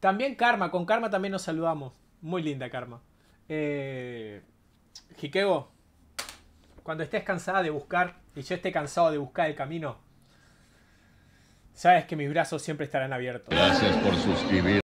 También Karma, con Karma también nos saludamos. Muy linda Karma. Eh, cuando estés cansada de buscar y yo esté cansado de buscar el camino, sabes que mis brazos siempre estarán abiertos. Gracias por suscribirte.